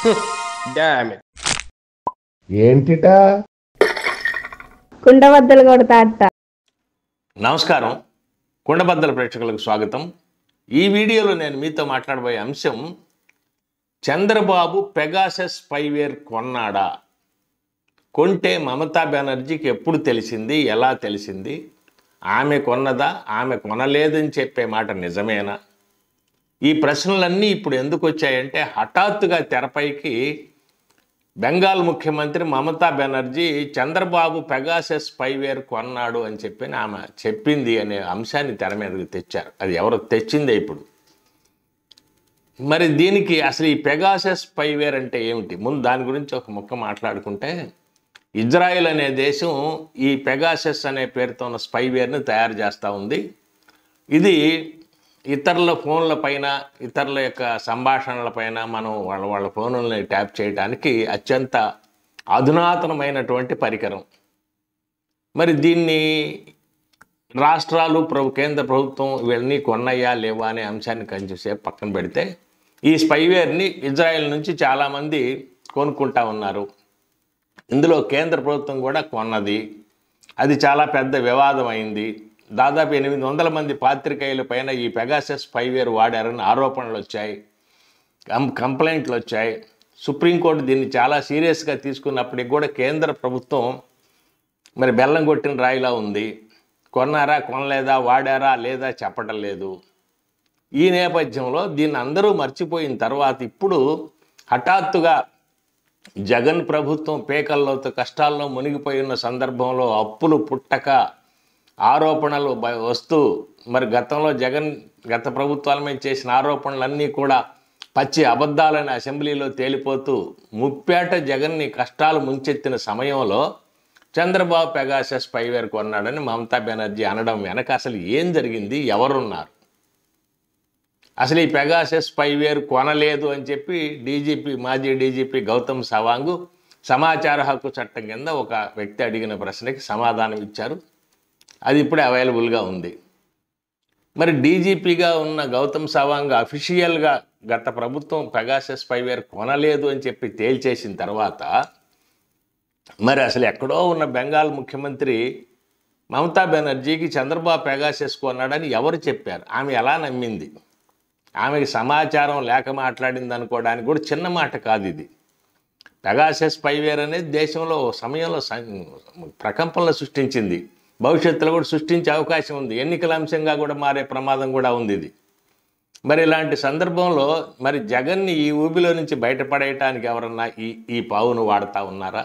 ఏంటిటా కుండబద్దలు కొడతా నమస్కారం కుండబద్దల ప్రేక్షకులకు స్వాగతం ఈ వీడియోలో నేను మీతో మాట్లాడబోయే అంశం చంద్రబాబు పెగాసస్ స్పైవేర్ కొన్నాడా కొంటే మమతా బెనర్జీకి ఎప్పుడు తెలిసింది ఎలా తెలిసింది ఆమె కొన్నదా ఆమె కొనలేదని చెప్పే మాట నిజమేనా ఈ ప్రశ్నలన్నీ ఇప్పుడు ఎందుకు వచ్చాయంటే హఠాత్తుగా తెరపైకి బెంగాల్ ముఖ్యమంత్రి మమతా బెనర్జీ చంద్రబాబు పెగాసెస్ పైవేర్ కొన్నాడు అని చెప్పి ఆమె చెప్పింది అనే అంశాన్ని తెర మీదకి తెచ్చారు అది ఎవరు తెచ్చిందే ఇప్పుడు మరి దీనికి అసలు ఈ పెగాసెస్ పైవేర్ అంటే ఏమిటి ముందు దాని గురించి ఒక ముక్క మాట్లాడుకుంటే ఇజ్రాయెల్ అనే దేశం ఈ పెగాసెస్ అనే పేరుతో ఉన్న స్పైవేర్ని తయారు చేస్తూ ఉంది ఇది ఇతరుల ఫోన్ల పైన ఇతరుల యొక్క సంభాషణల పైన మనం వాళ్ళ వాళ్ళ ఫోన్లని ట్యాప్ చేయడానికి అత్యంత అధునాతనమైనటువంటి పరికరం మరి దీన్ని రాష్ట్రాలు ప్రభు కేంద్ర ప్రభుత్వం ఇవన్నీ కొన్నయ్యా లేవా అనే అంశాన్ని కొంచెంసేపు పక్కన పెడితే ఈ స్పైవేర్ని ఇజ్రాయెల్ నుంచి చాలామంది కొనుక్కుంటా ఉన్నారు ఇందులో కేంద్ర ప్రభుత్వం కూడా కొన్నది అది చాలా పెద్ద వివాదం అయింది దాదాపు ఎనిమిది వందల మంది పాత్రికేయుల పైన ఈ పెగాసెస్ ఫైవేర్ వాడారని ఆరోపణలు వచ్చాయి కంప్లైంట్లు వచ్చాయి సుప్రీంకోర్టు దీన్ని చాలా సీరియస్గా తీసుకున్నప్పటికి కూడా కేంద్ర ప్రభుత్వం మరి బెల్లం కొట్టిన రాయిలా ఉంది కొన్నారా కొనలేదా వాడారా లేదా చెప్పడం లేదు ఈ నేపథ్యంలో దీన్ని అందరూ మర్చిపోయిన తర్వాత ఇప్పుడు హఠాత్తుగా జగన్ ప్రభుత్వం పేకల్లోతో కష్టాల్లో మునిగిపోయి ఉన్న సందర్భంలో అప్పులు పుట్టక ఆరోపణలు వస్తూ మరి గతంలో జగన్ గత ప్రభుత్వాల మీద చేసిన ఆరోపణలన్నీ కూడా పచ్చి అబద్ధాలని అసెంబ్లీలో తేలిపోతూ ముప్పేట జగన్ని కష్టాలు ముంచెత్తిన సమయంలో చంద్రబాబు పెగాసస్ పైవేర్ కొన్నాడని మమతా బెనర్జీ అనడం వెనక అసలు ఏం జరిగింది ఎవరున్నారు అసలు ఈ పెగాసస్ పైవేర్ కొనలేదు అని చెప్పి డీజీపీ మాజీ డీజీపీ గౌతమ్ సవాంగు సమాచార హక్కు చట్టం కింద ఒక వ్యక్తి అడిగిన ప్రశ్నకి సమాధానం ఇచ్చారు అది ఇప్పుడే అవైలబుల్గా ఉంది మరి డీజీపీగా ఉన్న గౌతమ్ సవాంగ్ అఫీషియల్గా గత ప్రభుత్వం పెగాసెస్ స్పైవేర్ కొనలేదు అని చెప్పి తేల్చేసిన తర్వాత మరి అసలు ఎక్కడో ఉన్న బెంగాల్ ముఖ్యమంత్రి మమతా బెనర్జీకి చంద్రబాబు పెగాసెస్ కొన్నాడని ఎవరు చెప్పారు ఆమె ఎలా నమ్మింది ఆమెకి సమాచారం లేక మాట్లాడింది అనుకోవడానికి కూడా చిన్న మాట కాదు ఇది పెగాసెస్ పైవేర్ అనేది దేశంలో సమయంలో ప్రకంపనలు సృష్టించింది భవిష్యత్తులో కూడా సృష్టించే అవకాశం ఉంది ఎన్నికల అంశంగా కూడా మారే ప్రమాదం కూడా ఉంది ఇది మరి ఇలాంటి సందర్భంలో మరి జగన్ని ఈ ఊబిలో నుంచి బయటపడేయటానికి ఎవరన్నా ఈ ఈ పావును వాడుతూ ఉన్నారా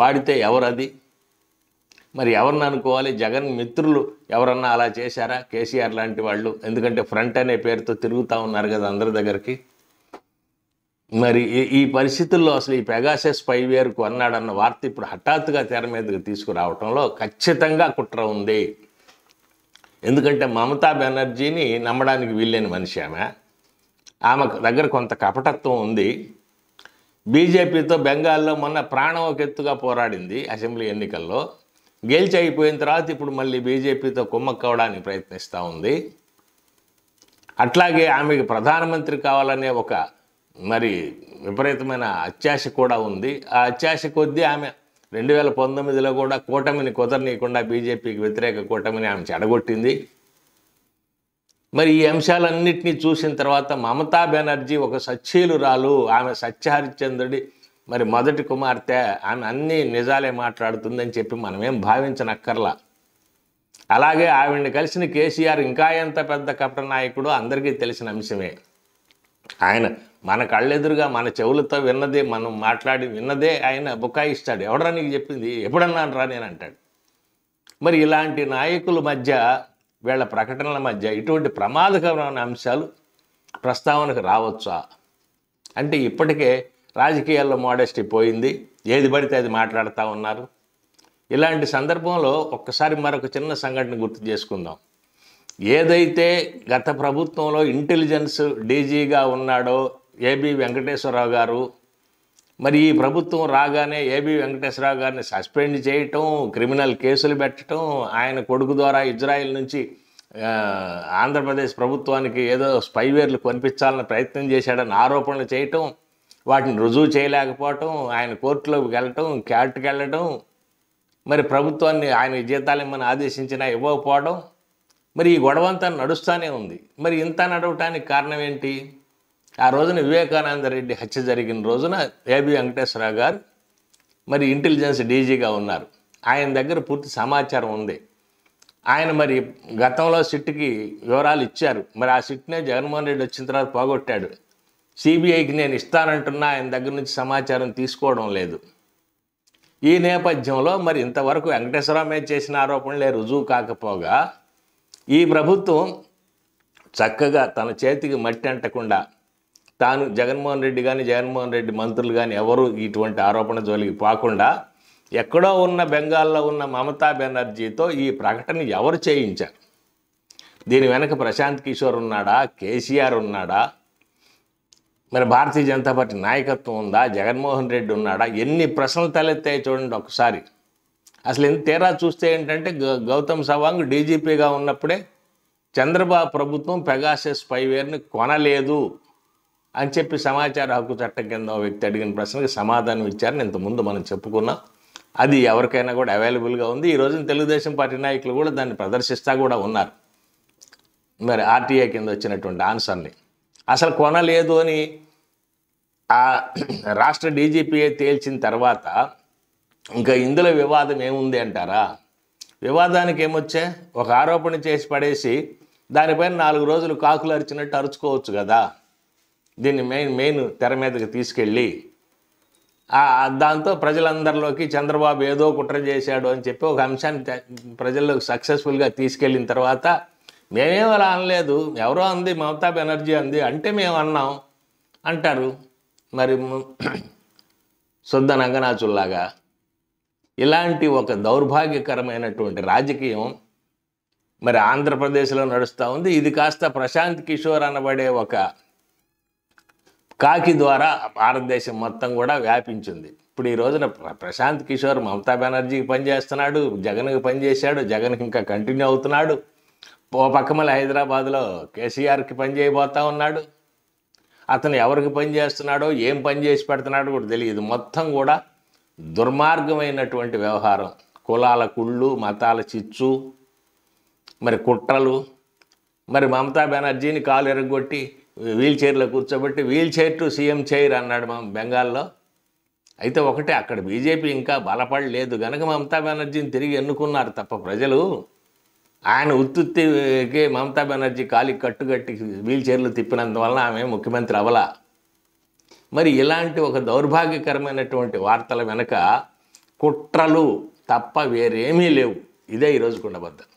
వాడితే ఎవరది మరి ఎవరిని అనుకోవాలి జగన్ మిత్రులు ఎవరన్నా అలా చేశారా కేసీఆర్ లాంటి వాళ్ళు ఎందుకంటే ఫ్రంట్ అనే పేరుతో తిరుగుతూ ఉన్నారు కదా అందరి దగ్గరికి మరి ఈ పరిస్థితుల్లో అసలు ఈ పెగాసెస్ పైవేర్ అన్నాడన్న వార్త ఇప్పుడు హఠాత్తుగా తెర మీదకి తీసుకురావటంలో ఖచ్చితంగా కుట్ర ఉంది ఎందుకంటే మమతా బెనర్జీని నమ్మడానికి వీల్లేని మనిషి ఆమె ఆమె దగ్గర కొంత కపటత్వం ఉంది బీజేపీతో బెంగాల్లో మొన్న ప్రాణవకెత్తుగా పోరాడింది అసెంబ్లీ ఎన్నికల్లో గెలిచి అయిపోయిన తర్వాత ఇప్పుడు మళ్ళీ బీజేపీతో కుమ్మక్కవడానికి ప్రయత్నిస్తూ ఉంది అట్లాగే ఆమెకి ప్రధానమంత్రి కావాలనే ఒక మరి విపరీతమైన అత్యాశ కూడా ఉంది ఆ అత్యాశ కొద్దీ ఆమె రెండు వేల పంతొమ్మిదిలో కూడా కూటమిని కుదరనీయకుండా బీజేపీకి వ్యతిరేక కూటమిని ఆమె చెడగొట్టింది మరి ఈ అంశాలన్నింటినీ చూసిన తర్వాత మమతా బెనర్జీ ఒక సచ్యీలురాలు ఆమె సత్యహరిశ్చంద్రుడి మరి మొదటి కుమార్తె ఆమె అన్ని నిజాలే మాట్లాడుతుందని చెప్పి మనమేం భావించనక్కర్లా అలాగే ఆవిడ్ని కలిసిన కేసీఆర్ ఇంకా ఎంత పెద్ద కపట నాయకుడో అందరికీ తెలిసిన అంశమే ఆయన మన కళ్ళెదురుగా మన చెవులతో విన్నదే మనం మాట్లాడి విన్నదే ఆయన బుకాయిస్తాడు ఎవడరా నీకు చెప్పింది ఎప్పుడన్నాను రా నేను అంటాడు మరి ఇలాంటి నాయకుల మధ్య వీళ్ళ ప్రకటనల మధ్య ఇటువంటి ప్రమాదకరమైన అంశాలు ప్రస్తావనకు రావచ్చా అంటే ఇప్పటికే రాజకీయాల్లో మోడెస్టీ పోయింది ఏది పడితే అది మాట్లాడుతూ ఉన్నారు ఇలాంటి సందర్భంలో ఒక్కసారి మరొక చిన్న సంఘటన గుర్తు చేసుకుందాం ఏదైతే గత ప్రభుత్వంలో ఇంటెలిజెన్స్ డీజీగా ఉన్నాడో ఏబి వెంకటేశ్వరరావు గారు మరి ఈ ప్రభుత్వం రాగానే ఏబి వెంకటేశ్వరరావు గారిని సస్పెండ్ చేయటం క్రిమినల్ కేసులు పెట్టడం ఆయన కొడుకు ద్వారా ఇజ్రాయెల్ నుంచి ఆంధ్రప్రదేశ్ ప్రభుత్వానికి ఏదో స్పైవేర్లు కొనిపించాలని ప్రయత్నం చేశాడని ఆరోపణలు చేయటం వాటిని రుజువు చేయలేకపోవటం ఆయన కోర్టులోకి వెళ్ళటం క్యాట్కి వెళ్ళటం మరి ప్రభుత్వాన్ని ఆయన జీతాలు ఏమైనా ఆదేశించినా ఇవ్వకపోవడం మరి ఈ గొడవ అంతా నడుస్తూనే ఉంది మరి ఇంత నడవటానికి కారణం ఏంటి ఆ రోజున వివేకానంద రెడ్డి హత్య జరిగిన రోజున ఏబి వెంకటేశ్వరరావు గారు మరి ఇంటెలిజెన్స్ డీజీగా ఉన్నారు ఆయన దగ్గర పూర్తి సమాచారం ఉంది ఆయన మరి గతంలో సిట్కి వివరాలు ఇచ్చారు మరి ఆ సిట్నే జగన్మోహన్ రెడ్డి వచ్చిన తర్వాత పోగొట్టాడు సిబిఐకి నేను ఇస్తానంటున్నా ఆయన దగ్గర నుంచి సమాచారం తీసుకోవడం లేదు ఈ నేపథ్యంలో మరి ఇంతవరకు వెంకటేశ్వరరావు మీద చేసిన ఆరోపణలే రుజువు కాకపోగా ఈ ప్రభుత్వం చక్కగా తన చేతికి మట్టి అంటకుండా తాను జగన్మోహన్ రెడ్డి కానీ జగన్మోహన్ రెడ్డి మంత్రులు కానీ ఎవరు ఇటువంటి ఆరోపణ జోలికి పోకుండా ఎక్కడో ఉన్న బెంగాల్లో ఉన్న మమతా బెనర్జీతో ఈ ప్రకటన ఎవరు చేయించారు దీని వెనక ప్రశాంత్ కిషోర్ ఉన్నాడా కేసీఆర్ ఉన్నాడా మరి భారతీయ జనతా పార్టీ నాయకత్వం ఉందా జగన్మోహన్ రెడ్డి ఉన్నాడా ఎన్ని ప్రశ్నలు తలెత్తాయి చూడండి ఒకసారి అసలు తేరా చూస్తే ఏంటంటే గౌతమ్ సవాంగ్ డీజీపీగా ఉన్నప్పుడే చంద్రబాబు ప్రభుత్వం పెగాసెస్ స్పైవేర్ని కొనలేదు అని చెప్పి సమాచార హక్కు చట్టం కింద వ్యక్తి అడిగిన ప్రశ్నకి సమాధానం ఇచ్చారని ఇంతకుముందు మనం చెప్పుకున్నాం అది ఎవరికైనా కూడా అవైలబుల్గా ఉంది ఈ రోజున తెలుగుదేశం పార్టీ నాయకులు కూడా దాన్ని ప్రదర్శిస్తూ కూడా ఉన్నారు మరి ఆర్టీఏ కింద వచ్చినటువంటి ఆన్సర్ని అసలు కొనలేదు అని ఆ రాష్ట్ర డీజీపీఏ తేల్చిన తర్వాత ఇంకా ఇందులో వివాదం ఏముంది అంటారా వివాదానికి ఏమొచ్చే ఒక ఆరోపణ చేసి పడేసి దానిపైన నాలుగు రోజులు కాకులు అరిచినట్టు అరుచుకోవచ్చు కదా దీన్ని మెయిన్ మెయిన్ తెర మీదకి తీసుకెళ్ళి దాంతో ప్రజలందరిలోకి చంద్రబాబు ఏదో కుట్ర చేశాడు అని చెప్పి ఒక అంశాన్ని ప్రజల్లోకి సక్సెస్ఫుల్గా తీసుకెళ్ళిన తర్వాత మేమేం అలా అనలేదు ఎవరో అంది మమతా బెనర్జీ అంది అంటే మేము అన్నాం అంటారు మరి సొద్ద నగనాచుల్లాగా ఇలాంటి ఒక దౌర్భాగ్యకరమైనటువంటి రాజకీయం మరి ఆంధ్రప్రదేశ్లో నడుస్తూ ఉంది ఇది కాస్త ప్రశాంత్ కిషోర్ అనబడే ఒక కాకి ద్వారా భారతదేశం మొత్తం కూడా వ్యాపించింది ఇప్పుడు ఈ రోజున ప్రశాంత్ కిషోర్ మమతా బెనర్జీకి పనిచేస్తున్నాడు జగన్కి పనిచేశాడు జగన్కి ఇంకా కంటిన్యూ అవుతున్నాడు ఓ పక్కమల హైదరాబాద్లో కేసీఆర్కి పని ఉన్నాడు అతను ఎవరికి పని చేస్తున్నాడో ఏం పని చేసి పెడుతున్నాడో కూడా తెలియదు మొత్తం కూడా దుర్మార్గమైనటువంటి వ్యవహారం కులాల కుళ్ళు మతాల చిచ్చు మరి కుట్రలు మరి మమతా బెనర్జీని కాలు ఎరగొట్టి వీల్ చైర్లో కూర్చోబెట్టి wheel chair to CM chair అన్నాడు మనం బెంగాల్లో అయితే ఒకటే అక్కడ బీజేపీ ఇంకా బలపడలేదు కనుక మమతా బెనర్జీని తిరిగి ఎన్నుకున్నారు తప్ప ప్రజలు ఆయన ఉత్తుత్తికి మమతా బెనర్జీ కాలికి కట్టుకట్టి వీల్ చైర్లు తిప్పినందువలన ఆమె ముఖ్యమంత్రి అవలా మరి ఇలాంటి ఒక దౌర్భాగ్యకరమైనటువంటి వార్తల వెనక కుట్రలు తప్ప వేరేమీ లేవు ఇదే ఈరోజుకున్న బద్ద